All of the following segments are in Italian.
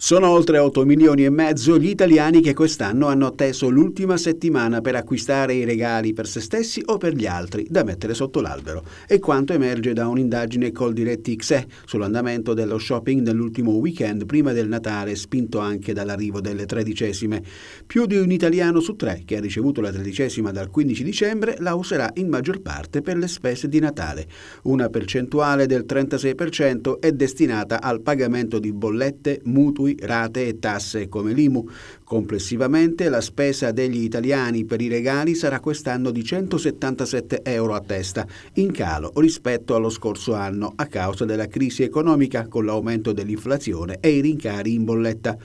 Sono oltre 8 milioni e mezzo gli italiani che quest'anno hanno atteso l'ultima settimana per acquistare i regali per se stessi o per gli altri da mettere sotto l'albero. E quanto emerge da un'indagine col diretti XE eh, sull'andamento dello shopping dell'ultimo weekend prima del Natale, spinto anche dall'arrivo delle tredicesime. Più di un italiano su tre che ha ricevuto la tredicesima dal 15 dicembre la userà in maggior parte per le spese di Natale. Una percentuale del 36% è destinata al pagamento di bollette, mutui cui rate e tasse come l'IMU. Complessivamente la spesa degli italiani per i regali sarà quest'anno di 177 euro a testa, in calo rispetto allo scorso anno a causa della crisi economica con l'aumento dell'inflazione e i rincari in bolletta.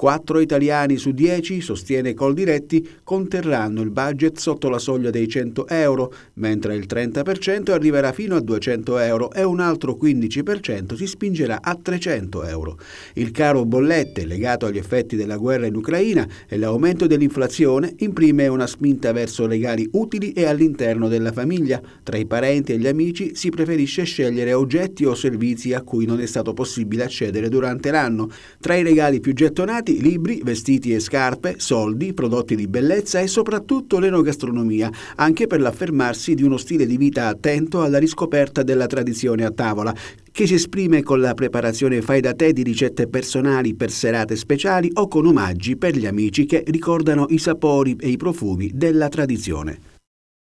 Quattro italiani su dieci, sostiene Coldiretti, conterranno il budget sotto la soglia dei 100 euro, mentre il 30% arriverà fino a 200 euro e un altro 15% si spingerà a 300 euro. Il caro bollette, legato agli effetti della guerra in Ucraina e l'aumento dell'inflazione, imprime una spinta verso regali utili e all'interno della famiglia. Tra i parenti e gli amici si preferisce scegliere oggetti o servizi a cui non è stato possibile accedere durante l'anno. Tra i regali più gettonati oggetti, libri, vestiti e scarpe, soldi, prodotti di bellezza e soprattutto l'enogastronomia, anche per l'affermarsi di uno stile di vita attento alla riscoperta della tradizione a tavola, che si esprime con la preparazione fai da te di ricette personali per serate speciali o con omaggi per gli amici che ricordano i sapori e i profumi della tradizione.